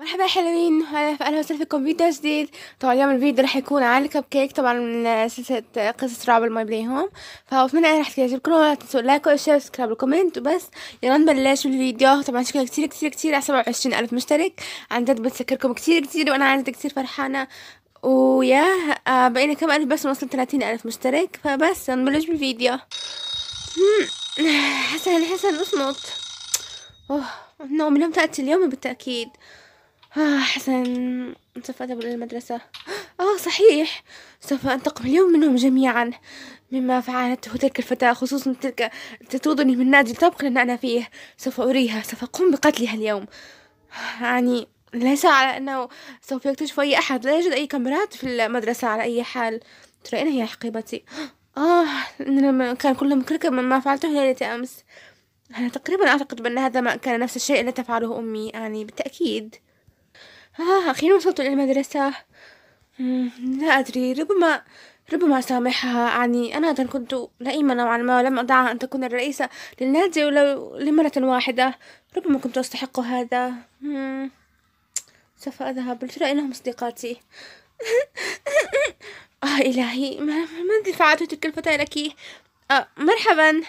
مرحبا حلوين اهلا وسهلا فيكم فيديو جديد طبعا اليوم الفيديو راح يكون عن الكب كيك طبعا من سلسله قصص رعب الماي بلاي هوم فاتمنى راح تعجبكم ولا تنسوا اللايك والشير والسبسكرايب والكومنت وبس يلا نبلش بالفيديو طبعا شكرا كتير كتير كتير على 27 الف مشترك عن جد بتسكركم كتير كتير وانا عن جد كتير فرحانه وياه آه، بقينا كم الف بس ونوصل 30 الف مشترك فبس نبلش بالفيديو حسن حسن اصمت أوه النوم لم تأتي اليوم بالتأكيد آه حسن سوف أذهب إلى المدرسة آه صحيح سوف أنتقم اليوم منهم جميعا مما فعلته تلك الفتاة خصوصا تلك تطردني من نادي الطبخ لأن أنا فيه سوف أريها سوف أقوم بقتلها اليوم يعني ليس على أنه سوف يكتشف أي أحد لا يوجد أي كاميرات في المدرسة على أي حال ترى أين هي حقيبتي آه لما كان كلهم كركم مما فعلته ليلة أمس أنا تقريبا أعتقد بأن هذا ما كان نفس الشيء الذي تفعله أمي يعني بالتأكيد آه أخيرا وصلت إلى المدرسة لا أدري ربما ربما أسامحها يعني أنا كنت لئيمة نوعا ما ولم أدعها أن تكون الرئيسة للنادي ولو لمرة واحدة ربما كنت أستحق هذا سوف أذهب لترى إنهم أصدقائي آه إلهي ما فعلته تلك الفتاة لك؟ آه مرحبا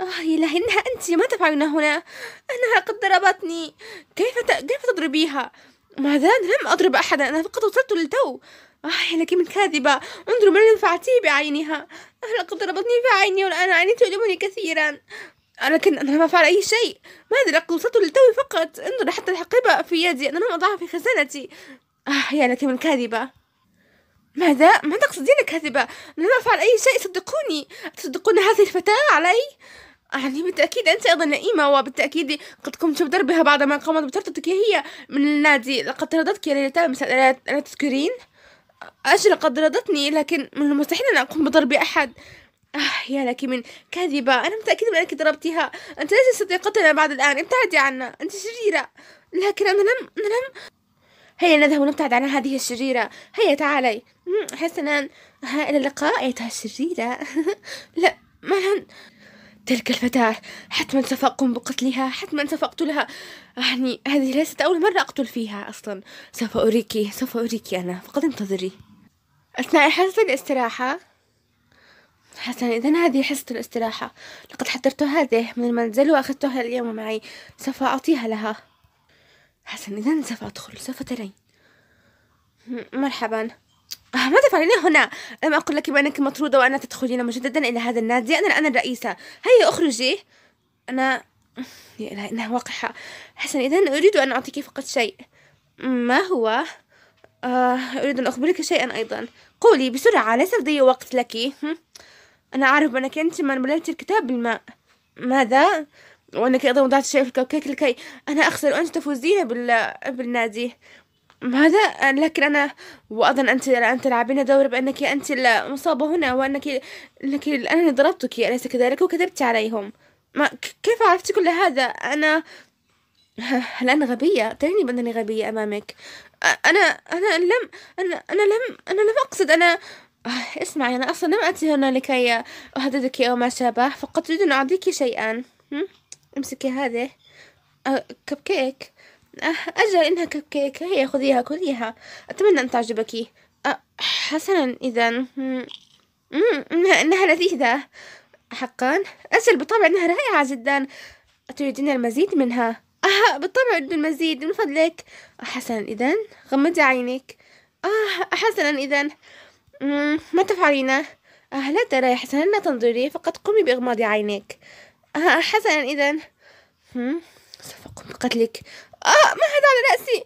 آه إلهي إنها أنت ما تفعلين هنا؟ أنها قد ضربتني كيف ت... كيف تضربيها؟ ماذا؟ أنا لم أضرب أحدا أنا فقط وصلت للتو آه لك من كاذبة انظروا ما فعلته بعينها لقد ضربتني في عيني والآن عيني تؤلمني كثيرا لكن أنا لم أفعل أي شيء ماذا لقد وصلت للتو فقط انظر حتى الحقيبة في يدي أنا لم أضعها في خزانتي آه يا لك من كاذبة ماذا؟ ماذا تقصدين كاذبة؟ لن أفعل أي شيء صدقوني تصدقون هذه الفتاة علي؟ يعني بالتأكيد أنت أيضا لئيمة وبالتأكيد قد قمت بضربها بعدما قامت بطردتك هي من النادي لقد طردتك يا ليلى ألا تذكرين؟ أجل قد طردتني لكن من المستحيل أن أقوم بضرب أحد آه يا لك من كاذبة أنا متأكدة من أنك ضربتها، أنت ليست صديقتنا بعد الآن ابتعدي عنا أنت شريرة لكن أنا لم أنا لم هيا نذهب ونبتعد عن هذه الشريرة هيا تعالي حسنا ها إلى اللقاء أيتها الشريرة لا هن تلك الفتاة حتما سوف أقوم بقتلها حتما سوف أقتلها يعني هذه ليست أول مرة أقتل فيها أصلا سوف أريكي سوف أريكي أنا فقد انتظري أثناء حصة الاستراحة حسنا إذا هذه حصة الاستراحة لقد حضرت هذه من المنزل وأخذتها اليوم معي سوف أعطيها لها حسنا إذا سوف أدخل سوف ترين مرحبا آه، ماذا فعلين هنا؟ لم أقل لك بأنك مطرودة وأن تدخلين مجددا إلى هذا النادي أنا الآن الرئيسة هيا أخرجي أنا يا إلهي إنها وقحة حسنا إذا أريد أن أعطيك فقط شيء ما هو؟ آه، أريد أن أخبرك شيئا أيضا قولي بسرعة ليس لدي وقت لك أنا أعرف أنك أنت من مللت الكتاب بالماء ماذا؟ وانك ايضا وضعت شيء في الكوكيك لكي انا اخسر وانت تفوزين بال... بالنادي ماذا لكن انا واظن انت الان تلعبين دور بانك انت المصابه هنا وانك انك انا اللي ضربتك اليس كذلك وكذبت عليهم ما كيف عرفت كل هذا انا هل انا غبيه تريني بانني غبيه امامك انا انا لم انا انا لم انا لم اقصد انا اسمعي انا اصلا لم اتي هنا لكي اهددك او ما شابه فقط اريد ان اعطيك شيئا امسكي هذه كب أه، كيك أه، أجل إنها كب كيك هيا خذيها كليها أتمنى أن تعجبك أه، حسنا إذا إنها لذيذة حقا أجل بالطبع إنها رائعة جدا أتريدين المزيد منها آه بالطبع أريد المزيد من فضلك حسنا إذا غمضي عينك آه حسنا إذا ما تفعلين؟ آه لا ترى حسنا لا تنظري فقط قومي بإغماض عينك آه، حسنا إذا سوف أقوم بقتلك آه ما هذا على رأسي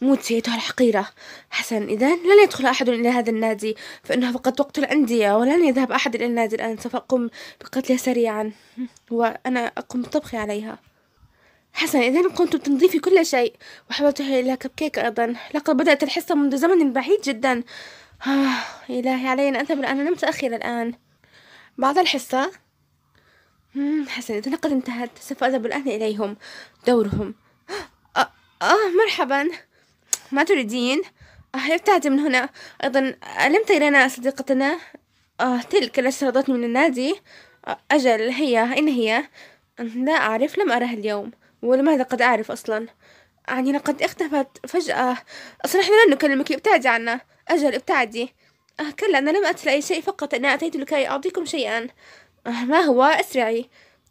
موت أيتها الحقيرة حسنا إذا لن يدخل أحد إلى هذا النادي فإنه فقد وقت الأندية ولن يذهب أحد إلى النادي الآن سوف أقوم بقتلها سريعا وأنا أقوم بالطبخ عليها حسنا إذا قمت بتنظيف كل شيء وحولتها إلى كب كيك أيضا لقد بدأت الحصة منذ زمن بعيد جدا آه إلهي علي أن اذهب الآن أنا متاخره الآن بعد الحصة حسنا لقد انتهت سوف أذهب الآن إليهم دورهم آه, آه مرحبا ما تريدين؟ آه ابتعدي من هنا أيضا ألم ترينا صديقتنا؟ آه تلك التي استردتني من النادي آه أجل هي أين هي؟ لا أعرف لم أرها اليوم ولماذا قد أعرف أصلا؟ يعني لقد اختفت فجأة أصلا نحن لن نكلمك ابتعدي عنا أجل ابتعدي آه كلا أنا لم أتل أي شيء فقط أنا أتيت لكي أعطيكم شيئا آه، ما هو أسرعي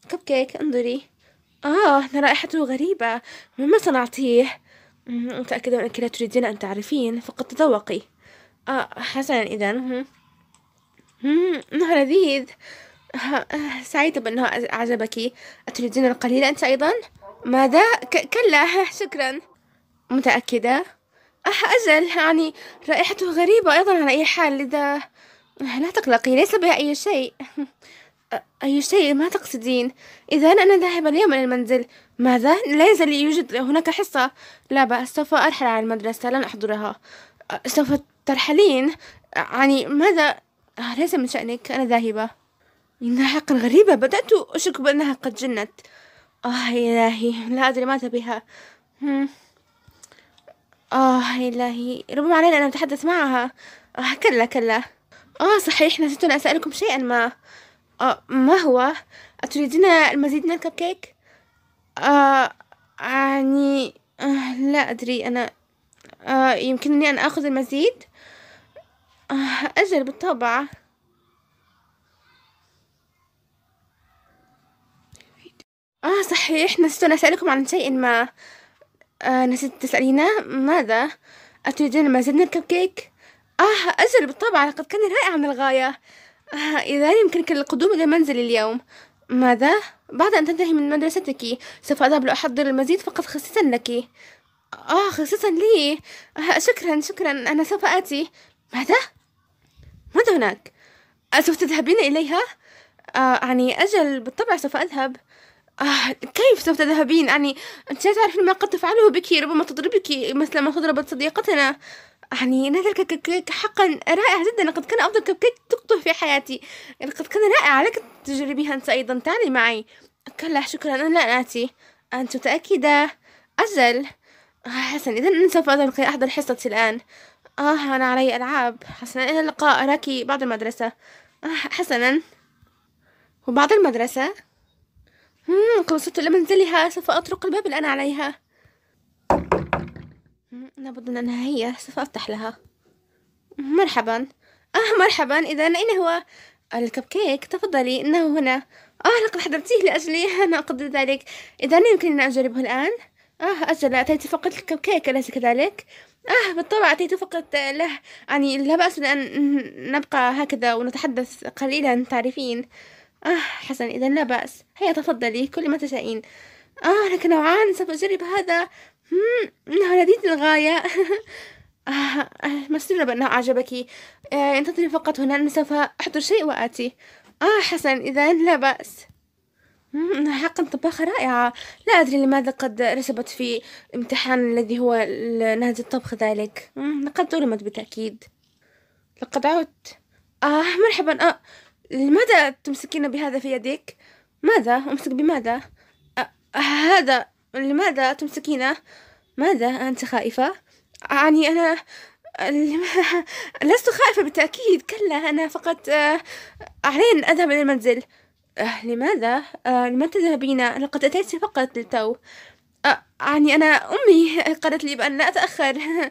كب كيك انظري آه رائحته غريبة مما صنعتيه متأكدة أنك لا تريدين أن تعرفين فقط تذوقي آه حسنا إذا إنه لذيذ آه، آه، سعيدة بأنه أعجبك أتريدين القليل أنت أيضا؟ ماذا؟ كلا شكرا متأكدة؟ أح أجل يعني رائحته غريبة أيضا على أي حال لذا لا تقلقي ليس بها أي شيء أي شيء ما تقصدين إذا أنا ذاهبة اليوم إلى المنزل ماذا؟ ليس لي يوجد هناك حصة لا بأس سوف أرحل على المدرسة لن أحضرها سوف ترحلين يعني ماذا؟ آه، ليس من شأنك أنا ذاهبة إنها حقا غريبة بدأت أشك بأنها قد جنت آه إلهي لا أدري ماذا بها آه إلهي ربما علينا أن نتحدث معها آه كلا كلا آه صحيح نسيت أن أسألكم شيئا ما آه، ما هو أتريدين المزيد من الكب كيك؟ آه، يعني آه لا أدري أنا آه يمكنني أن أخذ المزيد آه أجل بالطبع آه صحيح نسيت أن أسألكم عن شيء ما آه نسيت تسألينا ماذا أتريدين المزيد من الكب كيك؟ آه أجل بالطبع لقد كان رائعا للغاية إذا يمكنك القدوم إلى منزلي اليوم ماذا؟ بعد أن تنتهي من مدرستك سوف أذهب لأحضر المزيد فقط خصيصا لك آه خصيصا لي شكرا شكرا أنا سوف آتي ماذا؟ ماذا هناك؟ سوف تذهبين إليها؟ آه يعني أجل بالطبع سوف أذهب آه كيف سوف تذهبين؟ يعني أنت لا تعرفين ما قد تفعله بك ربما تضربك مثل ما ضربت صديقتنا يعني هذا الكب كيك حقا رائع جدا لقد كان أفضل كب كيك تقطه في حياتي لقد كان رائع عليك تجربيها أنت أيضا تعالي معي كلا شكرا أنا لا آتي أنت متأكدة أجل آه، حسنا إذا سوف اترك أحضر حصتي الآن آه أنا علي ألعاب حسنا إلى اللقاء أراك بعد المدرسة آه حسنا وبعد المدرسة هم قد وصلت إلى منزلها سوف أطرق الباب الآن عليها لا بد أنها هي سوف أفتح لها مرحبا آه مرحبا إذا أين هو الكب كيك تفضلي إنه هنا آه لقد حضرتيه لأجلي أنا أقدر ذلك إذا يمكنني أن أجربه الآن آه أجل أتيت فقط الكب كيك أليس كذلك آه بالطبع أتيت فقط له يعني لا بأس بأن نبقى هكذا ونتحدث قليلا تعرفين آه حسن إذا لا بأس هيا تفضلي كل ما تشائين آه لك نوعان سوف أجرب هذا إنها لذيذة للغاية آه، آه، مسرورة بأنه أعجبك آه، انتظري فقط هنا أنا سوف أحضر شيء وآتي آه حسن إذا لا بأس حقا طباخة رائعة لا أدري لماذا قد رسبت في امتحان الذي هو نهج الطبخ ذلك لقد ظلمت بالتأكيد لقد عدت آه مرحبا آه لماذا تمسكين بهذا في يدك؟ ماذا؟ أمسك بماذا؟ آه هذا لماذا تمسكينه ماذا أنت خائفة؟ أعني أنا لست خائفة بالتأكيد كلا أنا فقط آه، علي أن أذهب إلى المنزل آه، لماذا؟ آه، لماذا تذهبين؟ لقد أتيت فقط للتو أعني أنا أمي قالت لي بأن لا أتأخر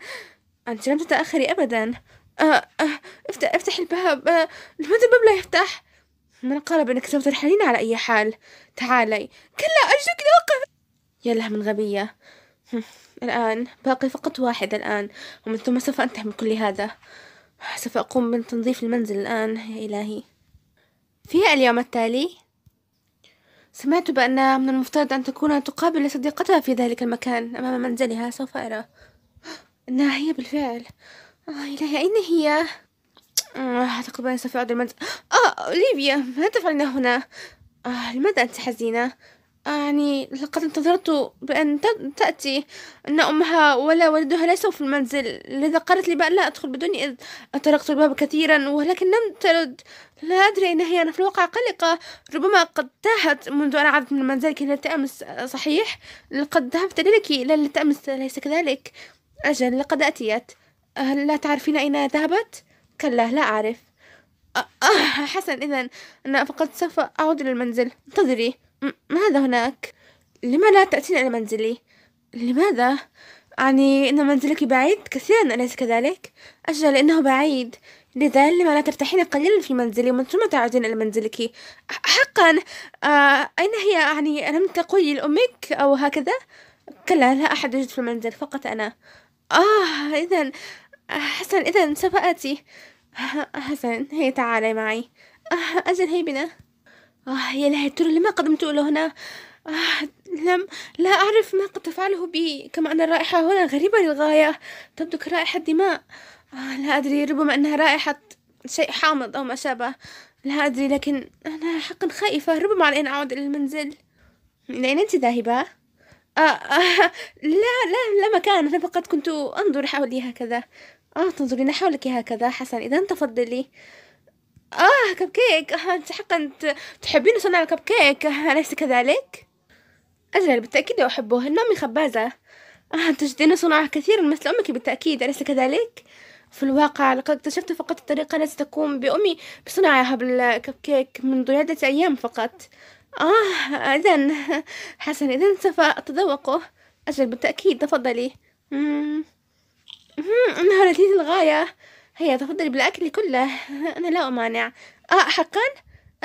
أنت لم تتأخري أبدا افتح, افتح الباب لماذا الباب لا يفتح؟ من قال بأنك سوف ترحلين على أي حال؟ تعالي كلا أرجوك توقف يا له من غبية الآن باقي فقط واحد الآن ومن ثم سوف أنتهي من كل هذا سوف أقوم بتنظيف المنزل الآن يا إلهي في اليوم التالي سمعت بأن من المفترض أن تكون تقابل صديقتها في ذلك المكان أمام منزلها سوف أرى إنها هي بالفعل آه إلهي أين هي؟ آه تقريبا سوف أعود المنزل آه أوليفيا ماذا تفعلين هنا؟ آه لماذا أنت حزينة؟ يعني لقد انتظرت بأن تأتي أن أمها ولا والدها ليسوا في المنزل لذا قالت لي بأن لا أدخل بدون إذ أطرقت الباب كثيرا ولكن لم ترد لا أدري أين هي أنا في الواقع قلقة ربما قد تاهت منذ أن عادت من منزلك إلى أمس صحيح لقد ذهبت لك إلى أمس ليس كذلك أجل لقد أتيت هل لا تعرفين أين ذهبت؟ كلا لا أعرف أه حسن إذا أنا فقد سوف أعود إلى المنزل انتظري ماذا هناك؟ لما لا تأتين إلى منزلي؟ لماذا؟ يعني أن منزلك بعيد كثيرا أليس كذلك؟ أجل لأنه بعيد لذا لما لا ترتاحين قليلا في منزلي ومن ثم تعودين إلى منزلك حقا آه أين هي يعني ألم تقولي لأمك أو هكذا؟ كلا لا أحد يوجد في المنزل فقط أنا آه إذا حسن إذا سوف آتي حسن هي تعالي معي أجل هي بنا آه يا لها ترى لما قدمت إلى هنا آه لم لا أعرف ما قد تفعله بي كما أن الرائحة هنا غريبة للغاية تبدو كرائحة دماء آه لا أدري ربما أنها رائحة شيء حامض أو ما شابه لا أدري لكن أنا حقا خائفة ربما علي أن أعود إلى المنزل إلى أين أنت ذاهبة؟ آه آه لا لا لا مكان أنا فقط كنت أنظر حولي هكذا آه تنظرين حولك هكذا حسن إذا تفضلي آه كب كيك آه أنت حقا تحبين صنع الكب كيك أليس كذلك؟ أجل بالتأكيد أحبه إن نعم أمي خبازة آه تجدين صنعه كثيرا مثل أمك بالتأكيد أليس كذلك؟ في الواقع لقد اكتشفت فقط الطريقة التي تقوم بأمي بصنعها بالكب كيك منذ عدة أيام فقط آه إذا حسن إذا سوف أتذوقه أجل بالتأكيد تفضلي مم. إنها لذيذ للغاية هيا تفضلي بالأكل كله أنا لا أمانع آه حقا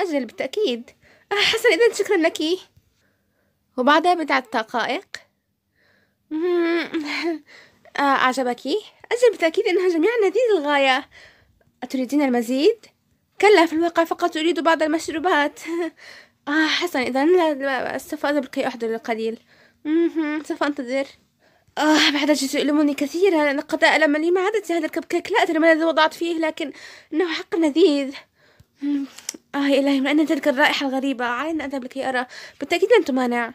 أجل بالتأكيد آه حسنا إذا شكرا لك وبعدها بضعة دقائق آه أعجبك أجل بالتأكيد أنها جميعا لذيذ للغاية أتريدين المزيد؟ كلا في الواقع فقط أريد بعض المشروبات آه حسنا إذا سوف أذهب لكي أحضر القليل سوف أنتظر آه بعد يؤلمني كثيرا لقد ألمني ما عادت هذا الكب كيك لا أدري ما الذي وضعت فيه لكن إنه حق لذيذ آه يا إلهي من أين تلك الرائحة الغريبة علينا أذهب لكي أرى بالتأكيد لن تمانع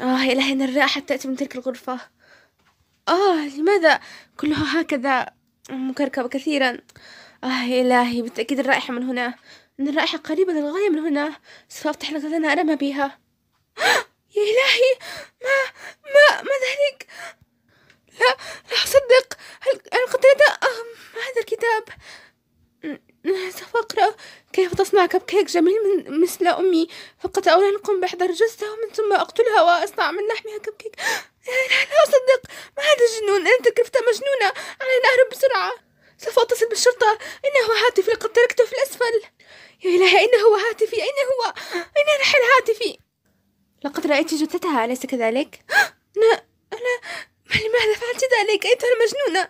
آه يا إلهي أن الرائحة تأتي من تلك الغرفة آه لماذا كلها هكذا مكركبة كثيرا آه يا إلهي بالتأكيد الرائحة من هنا إن الرائحة قريبة للغاية من هنا سوف أفتح لك أنا أرمى بها يا إلهي ما جميل من مثل أمي فقط أولا قم بإحضار جثة ومن ثم أقتلها وأصنع من لحمها كبكيك لا لا أصدق ما هذا الجنون أنت كفت مجنونة على أهرب بسرعة سوف أتصل بالشرطة إنه هاتفي لقد تركته في الأسفل يا إلهي أين هو هاتفي أين هو أين رحل هاتفي لقد رأيت جثتها أليس كذلك أنا أنا لماذا فعلت ذلك أيتها المجنونة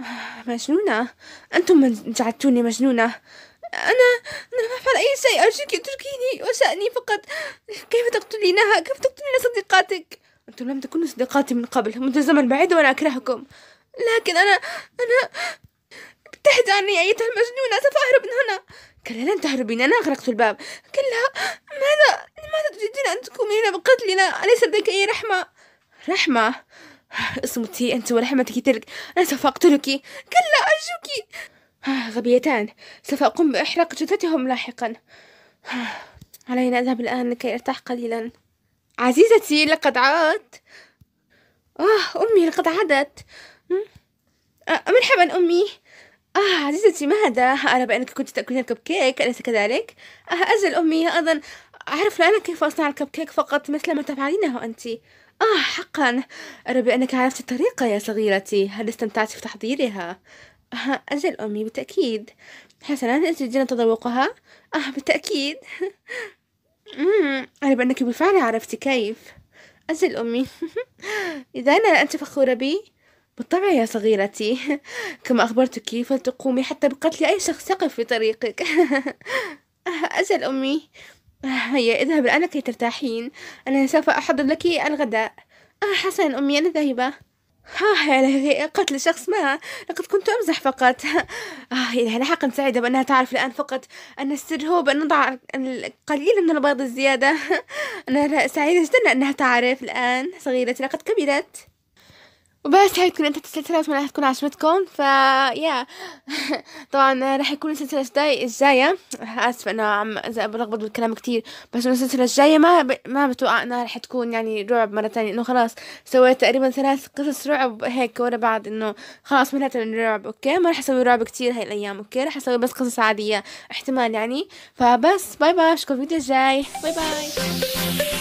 آه، مجنونة أنتم من جعلتوني مجنونة أنا أنا لم أفعل أي شيء أرجوك اتركيني وشأني فقط كيف تقتلينها كيف تقتلين صديقاتك أنتم لم تكونوا صديقاتي من قبل منذ زمن بعيد وأنا أكرهكم لكن أنا أنا ابتعد عني أيتها المجنونة سوف أهرب من هنا كلا لن تهربين أنا أغرقت الباب كلا ماذا لماذا تريدين أن تقومين بقتلنا أليس لديك أي رحمة رحمة اصمتي أنت ورحمتك تلك أنا سوف أقتلك كلا أرجوك آه، غبيتان سوف أقوم بإحراق جثتهم لاحقا آه، علينا أذهب الآن لكي أرتاح قليلا عزيزتي لقد عادت آه أمي لقد عادت آه مرحبا أمي آه عزيزتي ماذا؟ أرى بأنك كنت تأكلين الكب كيك أليس كذلك؟ آه أجل أمي أيضا أعرف الآن كيف أصنع الكب كيك فقط مثل ما تفعلينه أنتِ آه حقا أرى بأنك عرفت الطريقة يا صغيرتي هل استمتعت في تحضيرها؟ أجل أمي بالتأكيد حسنا أنت تريدين تذوقها؟ آه بالتأكيد مم. أعرف أنك بالفعل عرفت كيف أجل أمي إذا أنا أنت فخورة بي؟ بالطبع يا صغيرتي كما أخبرتك فلتقومي حتى بقتل أي شخص يقف في طريقك أجل أمي هيا اذهب الآن كي ترتاحين أنا سوف أحضر لك الغداء آه حسنا أمي أنا ذاهبة ها يا يعني قتل شخص ما لقد كنت أمزح فقط آه يعني حقا سعيدة بأنها تعرف الآن فقط أن السر هو بأن نضع القليل من البيض الزيادة أنا سعيدة جدا أنها تعرف الآن صغيرتي لقد كبرت وبس هاي تكون انت السلسلة واتمنى تكون عجبتكم فا يا طبعا راح يكون السلسلة الجاية الجاية اسفة انه عم بلخبط بالكلام كتير بس السلسلة الجاية ما ب... ما بتوقع انها راح تكون يعني رعب مرة تانية انه خلاص سويت تقريبا ثلاث قصص رعب هيك ورا بعض انه خلاص منهت من الرعب اوكي ما راح اسوي رعب كتير هاي الايام اوكي راح اسوي بس قصص عادية احتمال يعني فبس باي باي اشوفكم الفيديو الجاي باي باي